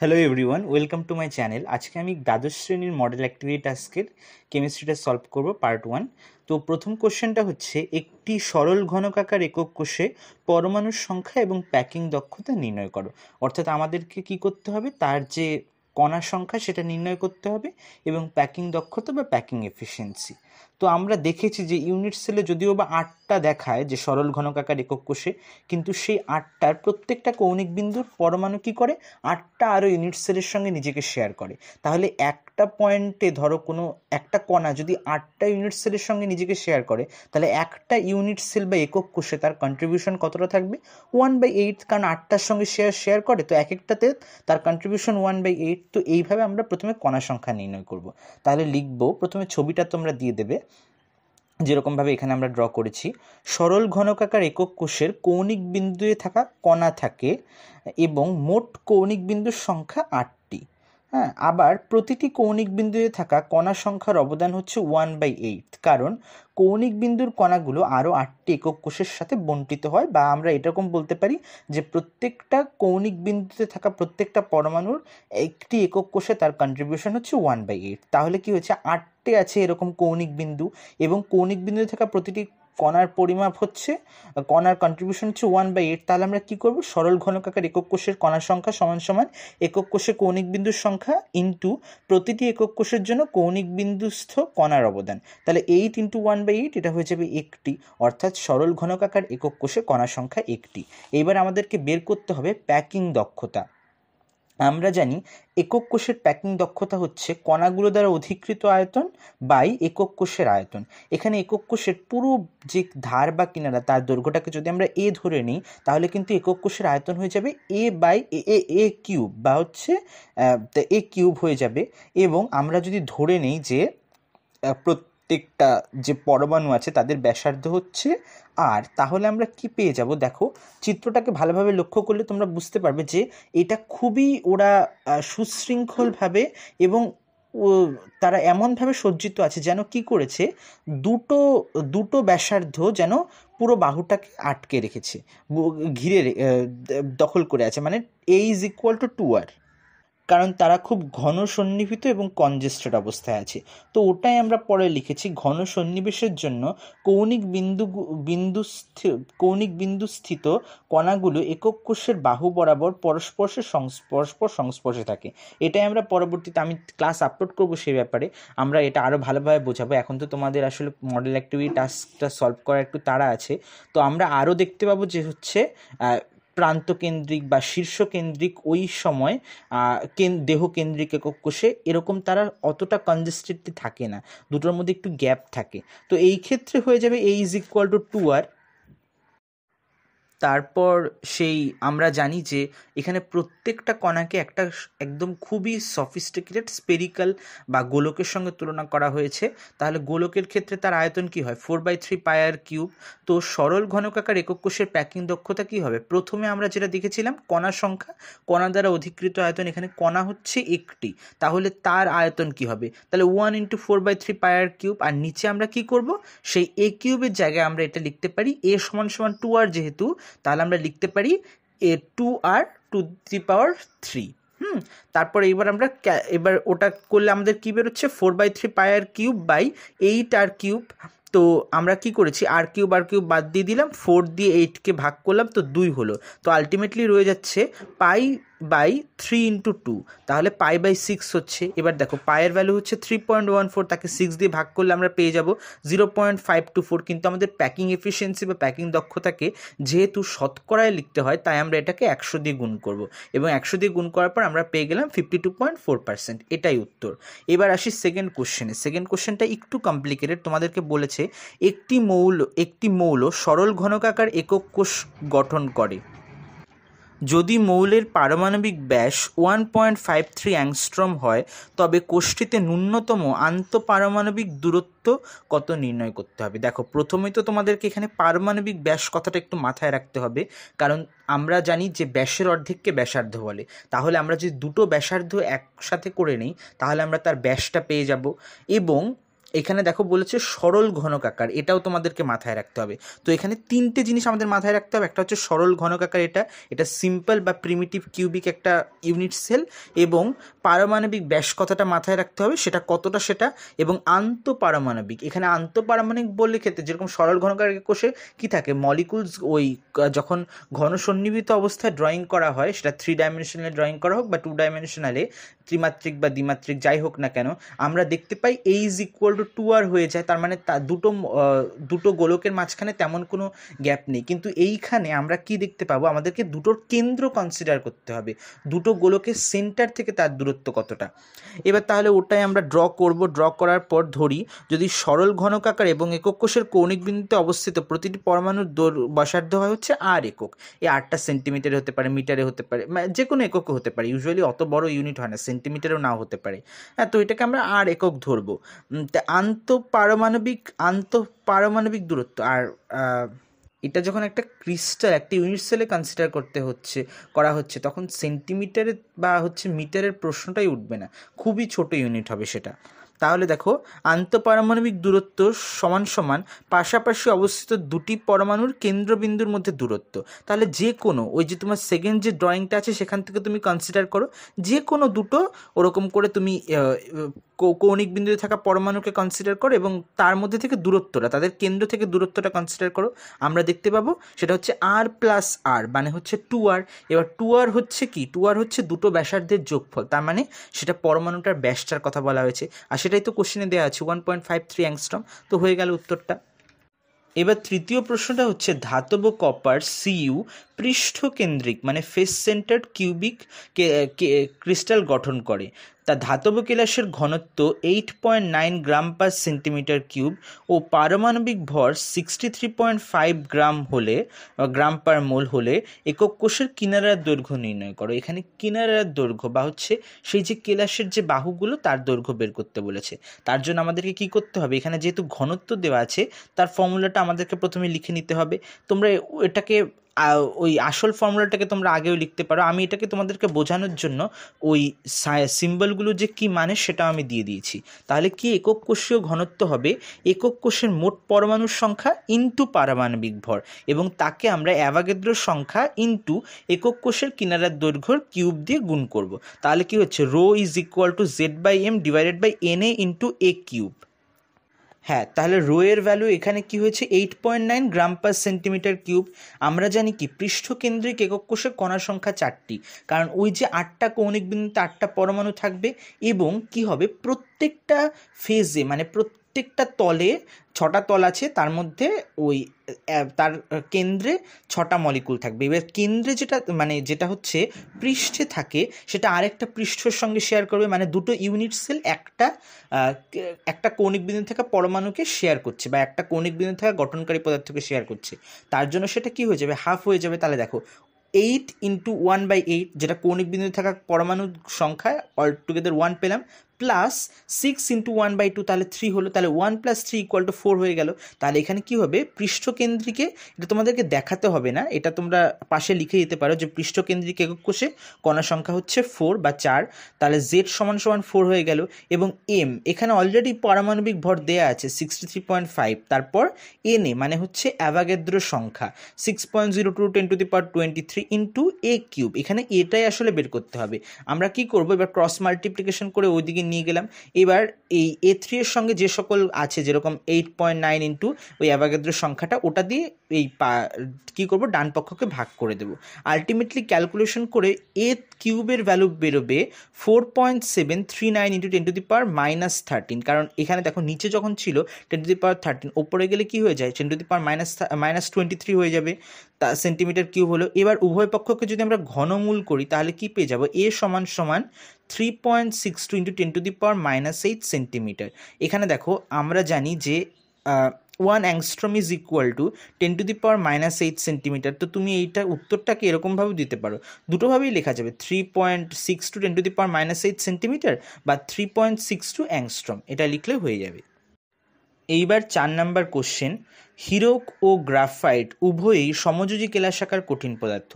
Hello everyone welcome to my channel আজকে আমি দ্বাদশ শ্রেণীর মডেল অ্যাক্টিভিটি টাস্কের কেমিস্ট্রিটা সলভ করব পার্ট ওয়ান তো প্রথম কোশ্চেনটা হচ্ছে একটি সরল ঘনকাকার একক কোষে পরমাণুর সংখ্যা এবং প্যাকিং দক্ষতা নির্ণয় করো অর্থাৎ আমাদেরকে কি করতে হবে তার যে কণার সংখ্যা সেটা নির্ণয় করতে হবে এবং প্যাকিং দক্ষতা বা প্যাকিং এফিসিয়েন্সি তো আমরা দেখেছি যে ইউনিট সেলে যদিও বা আটটা দেখায় যে সরল ঘনকাকার একক কোষে কিন্তু সেই আটটার প্রত্যেকটা কৌণিক বিন্দুর পরমাণু কী করে আটটা আরও ইউনিট সেলের সঙ্গে নিজেকে শেয়ার করে তাহলে একটা পয়েন্টে ধরো কোনো একটা কণা যদি আটটা ইউনিট সেলের সঙ্গে নিজেকে শেয়ার করে তাহলে একটা ইউনিট সেল বা একক কোষে তার কন্ট্রিবিউশন কতটা থাকবে ওয়ান বাই এইট কারণ আটটার সঙ্গে শেয়ার শেয়ার করে তো এক একটাতে তার কন্ট্রিবিউশন ওয়ান বাই এইট তো এইভাবে আমরা প্রথমে কণা সংখ্যা নির্ণয় করব তাহলে লিখবো প্রথমে ছবিটা তোমরা দিয়ে দেবে যেরকমভাবে এখানে আমরা ড্র করেছি সরল ঘনকাকার একক কোষের কৌণিক বিন্দুয়ে থাকা কণা থাকে এবং মোট কৌণিক বিন্দুর সংখ্যা আট হ্যাঁ আবার প্রতিটি কৌণিক বিন্দুতে থাকা কণা সংখ্যার অবদান হচ্ছে ওয়ান বাই এইট কারণ কৌণিক বিন্দুর কণাগুলো আরও আটটি একক কোষের সাথে বন্টিত হয় বা আমরা এরকম বলতে পারি যে প্রত্যেকটা কৌণিক বিন্দুতে থাকা প্রত্যেকটা পরমাণুর একটি একক কোষে তার কন্ট্রিবিউশন হচ্ছে ওয়ান বাই এইট তাহলে কি হয়েছে আটটি আছে এরকম কৌণিক বিন্দু এবং কৌণিক বিন্দুতে থাকা প্রতিটি কণার পরিমাপ হচ্ছে কণার কন্ট্রিবিউশন হচ্ছে ওয়ান বাই এইট তাহলে আমরা কী করবো সরল ঘনকাকার একক কোষের কণার সংখ্যা সমান সমান একক কোষে কৌণিক বিন্দুর সংখ্যা ইন্টু প্রতিটি একক কোষের জন্য কৌণিক বিন্দুস্থ কণার অবদান তাহলে eight into one by eight এটা হয়ে যাবে একটি অর্থাৎ সরল ঘনকাকার একক কোষে কণার সংখ্যা একটি এইবার আমাদেরকে বের করতে হবে প্যাকিং দক্ষতা আমরা জানি একক কোষের প্যাকিং দক্ষতা হচ্ছে কণাগুলো দ্বারা অধিকৃত আয়তন বাই একক কোষের আয়তন এখানে একক কোষের পুরো যে ধার বা কিনারা তার দৈর্ঘ্যটাকে যদি আমরা এ ধরে নিই তাহলে কিন্তু একক কোষের আয়তন হয়ে যাবে এ বাই এ এ কিউব বা হচ্ছে এ কিউব হয়ে যাবে এবং আমরা যদি ধরে নিই যে প্রত্যেকটা যে পরমাণু আছে তাদের ব্যাসার্ধ হচ্ছে আর তাহলে আমরা কি পেয়ে যাব দেখো চিত্রটাকে ভালোভাবে লক্ষ্য করলে তোমরা বুঝতে পারবে যে এটা খুবই ওরা সুশৃঙ্খলভাবে এবং তারা এমনভাবে সজ্জিত আছে যেন কি করেছে দুটো দুটো ব্যাসার্ধ যেন পুরো বাহুটাকে আটকে রেখেছে ঘিরে দখল করে আছে মানে a is equal to two r কারণ তারা খুব ঘন সন্নিহিত এবং কনজেস্টেড অবস্থায় আছে তো ওটাই আমরা পরে লিখেছি ঘন সন্নিবেশের জন্য কৌণিক বিন্দু বিন্দু কৌণিক বিন্দু স্থিত কণাগুলো একক কোষের বাহু বরাবর পরস্পর্শে পরস্পর সংস্পর্শে থাকে এটাই আমরা পরবর্তীতে আমি ক্লাস আপলোড করব সেই ব্যাপারে আমরা এটা আরও ভালোভাবে বোঝাবো এখন তো তোমাদের আসলে মডেল অ্যাক্টিভিটি টাস্কটা সলভ করা একটু তাড়া আছে তো আমরা আরও দেখতে পাবো যে হচ্ছে প্রান্তকেন্দ্রিক বা শীর্ষকেন্দ্রিক ওই সময় দেহকেন্দ্রিক একক কোষে এরকম তারা অতটা কনজেস্টেডলি থাকে না দুটোর মধ্যে একটু গ্যাপ থাকে তো এই ক্ষেত্রে হয়ে যাবে a is equal to two r তারপর সেই আমরা জানি যে এখানে প্রত্যেকটা কণাকে একটা একদম খুবই সফিস্টিকেটেড স্পেরিক্যাল বা গোলকের সঙ্গে তুলনা করা হয়েছে তাহলে গোলকের ক্ষেত্রে তার আয়তন কি হয় four by three pi r cube তো সরল ঘনকাকার একক কোষের প্যাকিং দক্ষতা কি হবে প্রথমে আমরা যেটা দেখেছিলাম কণার সংখ্যা কণা দ্বারা অধিকৃত আয়তন এখানে কণা হচ্ছে একটি তাহলে তার আয়তন কি হবে তাহলে one into four by three pi r cube আর নিচে আমরা কি করব সেই এ কিউবের জায়গায় আমরা এটা লিখতে পারি এ সমান সমান টু আর যেহেতু তাহলে আমরা লিখতে পারি a two r to the power three হুম তারপর এবার আমরা এবার ওটা করলে আমাদের কী বেরোচ্ছে four by three pi r cube by eight r cube তো আমরা কি করেছি আর কিউব আর কিউব বাদ দিয়ে দিলাম ফোর দিয়ে এইটকে ভাগ করলাম তো দুই হলো তো আলটিমেটলি রয়ে যাচ্ছে pi by three into two তাহলে পাই বাই সিক্স হচ্ছে এবার দেখো পায়ের ভ্যালু হচ্ছে থ্রি পয়েন্ট ওয়ান ফোর তাকে সিক্স দিয়ে ভাগ করলে আমরা পেয়ে যাব zero point five two four কিন্তু আমাদের প্যাকিং এফিসিয়েন্সি বা প্যাকিং দক্ষতাকে যেহেতু শতকরায় লিখতে হয় তাই আমরা এটাকে একশো দিয়ে গুণ করব এবং একশো দিয়ে গুণ করার পর আমরা পেয়ে গেলাম fifty two point four percent এটাই উত্তর এবার আসি সেকেন্ড কোশ্চেনে সেকেন্ড কোশ্চেনটা একটু কমপ্লিকেটেড তোমাদেরকে বলেছে একটি মৌল একটি মৌল সরল ঘনকাকার একক কোষ গঠন করে যদি মৌলের পারমাণবিক ব্যাস one point five three angstrom হয় তবে কোষ্ঠীতে ন্যূনতম আন্তঃপারমাণবিক দূরত্ব কত নির্ণয় করতে হবে দেখো প্রথমে তো তোমাদেরকে এখানে পারমাণবিক ব্যাস কথাটা একটু মাথায় রাখতে হবে কারণ আমরা জানি যে ব্যাসের অর্ধেককে ব্যাসার্ধ বলে তাহলে আমরা যদি দুটো ব্যাসার্ধ একসাথে করে নিই তাহলে আমরা তার ব্যাসটা পেয়ে যাব এবং এখানে দেখো বলেছে সরল ঘনকাকার এটাও তোমাদেরকে মাথায় রাখতে হবে তো এখানে তিনটে জিনিস আমাদের মাথায় রাখতে হবে একটা হচ্ছে সরল ঘনকাকার এটা এটা সিম্পল বা প্রিমিটিভ কিউবিক একটা ইউনিট সেল এবং পারমাণবিক ব্যাস কথাটা মাথায় রাখতে হবে সেটা কতটা সেটা এবং আন্তঃপারমাণবিক এখানে আন্তঃপারমাণবিক বললে ক্ষেত্রে যেরকম সরল ঘনকার কোষে কি থাকে মলিকুলস ওই যখন ঘন সন্নিবিত অবস্থায় ড্রয়িং করা হয় সেটা থ্রি ডাইমেনশনালে ড্রয়িং করা হোক বা টু ডাইমেনশনালে ত্রিমাত্রিক বা দ্বিমাত্রিক যাই হোক না কেন আমরা দেখতে পাই a is equal to two r হয়ে যায় তার মানে তা দুটো দুটো গোলকের মাঝখানে তেমন কোনো গ্যাপ নেই কিন্তু এইখানে আমরা কি দেখতে পাবো আমাদেরকে দুটোর কেন্দ্র কনসিডার করতে হবে দুটো গোলকের সেন্টার থেকে তার দূরত্ব কতটা এবার তাহলে ওটাই আমরা ড্র করব ড্র করার পর ধরি যদি সরল ঘনক এবং একক কোষের কৌণিক বিন্দুতে অবস্থিত প্রতিটি পরমাণুর দোর বসার্ধ হয় হচ্ছে আর একক এই আটটা সেন্টিমিটারে হতে পারে মিটারে হতে পারে মানে যে কোনো একক হতে পারে ইউজুয়ালি অত বড় ইউনিট হয় না সেন্টিমিটারও নাও হতে পারে হ্যাঁ তো এটাকে আমরা আর একক ধরবো তা আন্তঃপারমাণবিক আন্তঃপারমাণবিক দূরত্ব আর এটা যখন একটা ক্রিস্টাল একটা ইউনিট সেলে কনসিডার করতে হচ্ছে করা হচ্ছে তখন সেন্টিমিটারের বা হচ্ছে মিটারের প্রশ্নটাই উঠবে না খুবই ছোট ইউনিট হবে সেটা তাহলে দেখো আন্তঃপারমাণবিক দূরত্ব সমান সমান পাশাপাশি অবস্থিত দুটি পরমাণুর কেন্দ্রবিন্দুর মধ্যে দূরত্ব তাহলে যে কোনো ওই যে তোমার সেকেন্ড যে ড্রয়িংটা আছে সেখান থেকে তুমি কনসিডার করো যে কোনো দুটো ওরকম করে তুমি কৌণিক বিন্দুতে থাকা পরমাণুকে কনসিডার করো এবং তার মধ্যে থেকে দূরত্বটা তাদের কেন্দ্র থেকে দূরত্বটা কনসিডার করো আমরা দেখতে পাবো সেটা হচ্ছে আর প্লাস আর মানে হচ্ছে টু আর এবার টু আর হচ্ছে কি টু আর হচ্ছে দুটো ব্যাসার্ধের যোগফল তার মানে সেটা পরমাণুটার ব্যাসটার কথা বলা হয়েছে আর সেটাই তো কোশ্চেনে দেওয়া আছে one point five three angstrom তো হয়ে গেল উত্তরটা এবার তৃতীয় প্রশ্নটা হচ্ছে ধাতব কপার সিইউ পৃষ্ঠকেন্দ্রিক মানে ফেস সেন্টার্ড কিউবিক ক্রিস্টাল গঠন করে তার ধাতব কেলাসের ঘনত্ব eight point nine gram per centimetre cube ও পারমাণবিক ভর sixty three point five gram হলে গ্রাম পার মোল হলে একক কোষের কিনারার দৈর্ঘ্য নির্ণয় করো এখানে কিনারার দৈর্ঘ্য বা হচ্ছে সেই যে কেলাসের যে বাহুগুলো তার দৈর্ঘ্য বের করতে বলেছে তার জন্য আমাদেরকে কি করতে হবে এখানে যেহেতু ঘনত্ব দেওয়া আছে তার ফর্মুলাটা আমাদেরকে প্রথমে লিখে নিতে হবে তোমরা এটাকে ওই আসল ফর্মুলাটাকে তোমরা আগেও লিখতে পারো আমি এটাকে তোমাদেরকে বোঝানোর জন্য ওই সিম্বলগুলো যে কি মানে সেটা আমি দিয়ে দিয়েছি তাহলে কি একক কোষীয় ঘনত্ব হবে একক কোষের মোট পরমাণুর সংখ্যা ইন্টু পারমাণবিক ভর এবং তাকে আমরা অ্যাভাগেদ্র সংখ্যা ইন্টু একক কোষের কিনারার দৈর্ঘ্যর কিউব দিয়ে গুণ করব তাহলে কি হচ্ছে rho is equal to Z by M divided by N A into a cube হ্যাঁ তাহলে রো এর ভ্যালু এখানে কি হয়েছে eight point nine gram per centimetre cube আমরা জানি কি পৃষ্ঠকেন্দ্রিক একক কোষে কণার সংখ্যা চারটি কারণ ওই যে আটটা কৌণিক বিন্দুতে আটটা পরমাণু থাকবে এবং কি হবে প্রত্যেকটা ফেজে মানে প্রত্যেক প্রত্যেকটা তলে ছটা তল আছে তার মধ্যে ওই তার কেন্দ্রে ছটা মলিকুল থাকবে এবার কেন্দ্রে যেটা মানে যেটা হচ্ছে পৃষ্ঠে থাকে সেটা আরেকটা পৃষ্ঠের সঙ্গে শেয়ার করবে মানে দুটো ইউনিট সেল একটা একটা কৌণিক বিন্দু থেকে পরমাণুকে শেয়ার করছে বা একটা কৌণিক বিন্দু থেকে গঠনকারী পদার্থকে শেয়ার করছে তার জন্য সেটা কি হয়ে যাবে হাফ হয়ে যাবে তাহলে দেখো eight into one by eight যেটা কৌণিক বিন্দু থাকা পরমাণু সংখ্যা অল টুগেদার ওয়ান পেলাম plus six into one by two তাহলে থ্রি হলো তাহলে one plus three equal to four হয়ে গেল তাহলে এখানে কি হবে পৃষ্ঠকেন্দ্রিকে এটা তোমাদেরকে দেখাতে হবে না এটা তোমরা পাশে লিখে দিতে পারো যে পৃষ্ঠকেন্দ্রিক একক কোষে কণা সংখ্যা হচ্ছে ফোর বা চার তাহলে জেড সমান সমান ফোর হয়ে গেল এবং এম এখানে অলরেডি পারমাণবিক ভর দেয়া আছে সিক্সটি থ্রি পয়েন্ট ফাইভ তারপর এন এ মানে হচ্ছে অ্যাভাগেদ্র সংখ্যা six point zero two ten to the power twenty three into a cube এখানে এটাই আসলে বের করতে হবে আমরা কি করবো এবার ক্রস মাল্টিপ্লিকেশন করে ওইদিকে নিয়ে গেলাম এবার এই এ থ্রি এর সঙ্গে যে সকল আছে যেরকম এইট পয়েন্ট নাইন ইন্টু ওই অ্যাভাগেদ্রের সংখ্যাটা ওটা দিয়ে এই পা কী করবো ডান পক্ষকে ভাগ করে দেবো আলটিমেটলি ক্যালকুলেশন করে এ কিউবের ভ্যালু বেরোবে four point seven three nine into ten to the power minus thirteen কারণ এখানে দেখো নিচে যখন ছিল ten to the power thirteen ওপরে গেলে কি হয়ে যায় ten to the power minus minus twenty three হয়ে যাবে তা সেন্টিমিটার কিউব হলো এবার উভয় পক্ষকে যদি আমরা ঘনমূল করি তাহলে কি পেয়ে যাবো এ সমান সমান three point six two into ten to the power minus eight centimetre এখানে দেখো আমরা জানি যে one angstrom is equal to ten to the power minus eight centimetre তো তুমি এইটা উত্তরটাকে এরকমভাবে দিতে পারো দুটোভাবেই লেখা যাবে three point six two ten to the power minus eight centimetre বা three point six two angstrom এটা লিখলে হয়ে যাবে এইবার চার নাম্বার কোশ্চেন হিরোক ও গ্রাফাইট উভয়ই সমযোজী কেলাশাকার কঠিন পদার্থ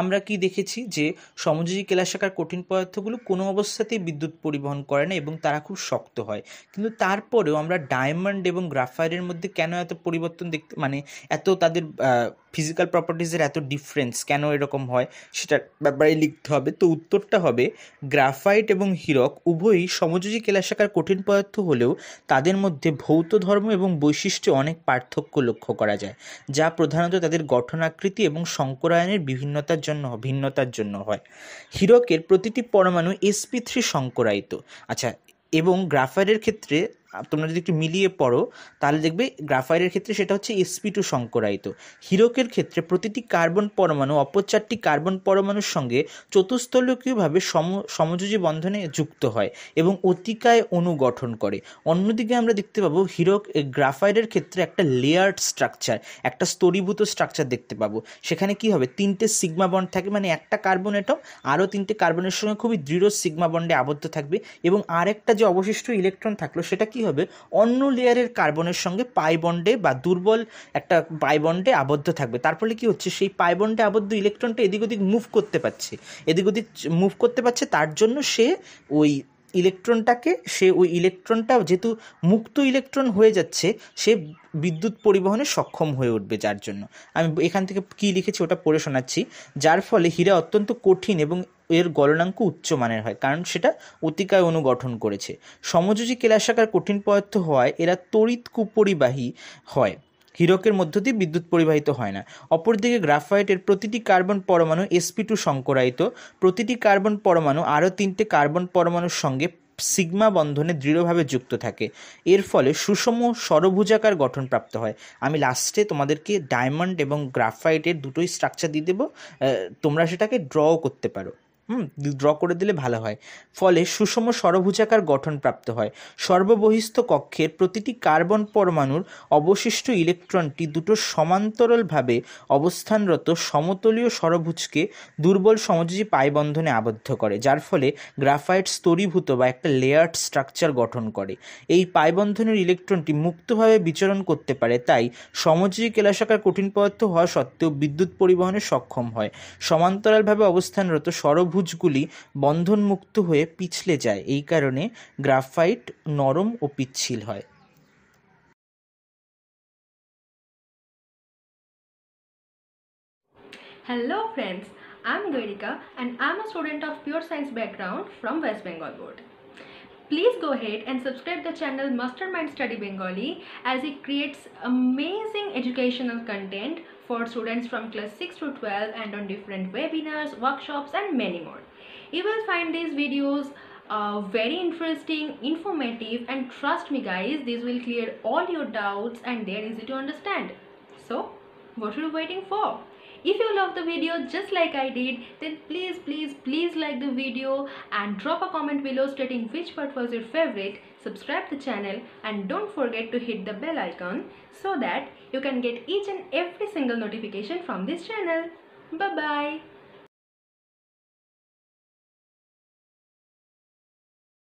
আমরা কি দেখেছি যে সমযোজী কেলাশাকার কঠিন পদার্থগুলো কোনো অবস্থাতেই বিদ্যুৎ পরিবহন করে না এবং তারা খুব শক্ত হয় কিন্তু তারপরেও আমরা ডায়মন্ড এবং গ্রাফাইটের মধ্যে কেন এত পরিবর্তন দেখতে মানে এত তাদের ফিজিক্যাল প্রপার্টিজের এত ডিফারেন্স কেন এরকম হয় সেটার ব্যাপারে লিখতে হবে তো উত্তরটা হবে গ্রাফাইট এবং হীরক উভয়ই সমযোজী কেলাসাকার কঠিন পদার্থ হলেও তাদের মধ্যে ভৌত ধর্ম এবং বৈশিষ্ট্যে অনেক পার্থক্য লক্ষ্য করা যায় যা প্রধানত তাদের গঠনাকৃতি এবং সংকরায়নের বিভিন্নতার জন্য ভিন্নতার জন্য হয় হিরকের প্রতিটি পরমাণু এসপি থ্রি সংকরায়িত আচ্ছা এবং গ্রাফাইটের ক্ষেত্রে তোমরা যদি একটু মিলিয়ে পড়ো তাহলে দেখবে গ্রাফাইটের ক্ষেত্রে সেটা হচ্ছে এসপি টু সংকরায়িত হিরকের ক্ষেত্রে প্রতিটি কার্বন পরমাণু অপর চারটি কার্বন পরমাণুর সঙ্গে চতুস্থলকীয়ভাবে সম সমযোজী বন্ধনে যুক্ত হয় এবং অতিকায় অণু গঠন করে অন্যদিকে আমরা দেখতে পাবো হিরক গ্রাফাইটের ক্ষেত্রে একটা লেয়ার্ড স্ট্রাকচার একটা স্তরীভূত স্ট্রাকচার দেখতে পাবো সেখানে কি হবে তিনটে সিগমা বন্ড থাকে মানে একটা কার্বন এটম আরও তিনটে কার্বনের সঙ্গে খুবই দৃঢ় সিগমা বন্ডে আবদ্ধ থাকবে এবং আরেকটা যে অবশিষ্ট ইলেকট্রন থাকলো সেটা কি হবে অন্য লেয়ারের কার্বনের সঙ্গে পাইবন্ডে বা দুর্বল একটা পাইবন্ডে আবদ্ধ থাকবে তার ফলে কী হচ্ছে সেই পাইবন্ডে আবদ্ধ ইলেকট্রনটা এদিক ওদিক মুভ করতে পারছে এদিক ওদিক মুভ করতে পারছে তার জন্য সে ওই ইলেকট্রনটাকে সে ওই ইলেকট্রনটা যেহেতু মুক্ত ইলেকট্রন হয়ে যাচ্ছে সে বিদ্যুৎ পরিবহনে সক্ষম হয়ে উঠবে যার জন্য আমি এখান থেকে কী লিখেছি ওটা পড়ে শোনাচ্ছি যার ফলে হীরা অত্যন্ত কঠিন এবং এর গলনাঙ্ক উচ্চমানের হয় কারণ সেটা অতিকায় অনুগঠন গঠন করেছে সমযোজী কেলাসাকার কঠিন পদার্থ হওয়ায় এরা তড়িৎ কুপরিবাহী হয় হীরকের মধ্য দিয়ে বিদ্যুৎ পরিবাহিত হয় না অপরদিকে গ্রাফাইটের প্রতিটি কার্বন পরমাণু এসপি টু সংকরায়িত প্রতিটি কার্বন পরমাণু আরও তিনটে কার্বন পরমাণুর সঙ্গে সিগমা বন্ধনে দৃঢ়ভাবে যুক্ত থাকে এর ফলে সুষম সরভুজাকার গঠন প্রাপ্ত হয় আমি লাস্টে তোমাদেরকে ডায়মন্ড এবং গ্রাফাইটের দুটোই স্ট্রাকচার দিয়ে দেবো তোমরা সেটাকে ড্রও করতে পারো হুম ড্র করে দিলে ভালো হয় ফলে সুষম সরভুজাকার গঠন প্রাপ্ত হয় সর্ববহিস্থ কক্ষের প্রতিটি কার্বন পরমাণুর অবশিষ্ট ইলেকট্রনটি দুটো সমান্তরালভাবে অবস্থানরত সমতলীয় সরভুজকে দুর্বল সমযোজী পায়বন্ধনে আবদ্ধ করে যার ফলে গ্রাফাইট স্তরীভূত বা একটা লেয়ার্ড স্ট্রাকচার গঠন করে এই পায়বন্ধনের ইলেকট্রনটি মুক্তভাবে বিচরণ করতে পারে তাই সমযোজী কেলাসাকার কঠিন পদার্থ হওয়া সত্ত্বেও বিদ্যুৎ পরিবহনে সক্ষম হয় সমান্তরালভাবে অবস্থানরত সরভুজ ত্রিভুজগুলি বন্ধনমুক্ত হয়ে পিছলে যায় এই কারণে গ্রাফাইট নরম ও পিচ্ছিল হয় hello friends I am Garika and a student of pure science background from West Bengal board Please go ahead and subscribe the channel Mastermind Study Bengali as it creates amazing educational content for students from class 6 to 12 and on different webinars, workshops and many more. You will find these videos uh, very interesting, informative and trust me guys, these will clear all your doubts and they're easy to understand. So, what are you waiting for? If you love the video just like I did then please please please like the video and drop a comment below stating which part was your favorite. Subscribe the channel and don't forget to hit the bell icon so that you can get each and every single notification from this channel. Bye bye.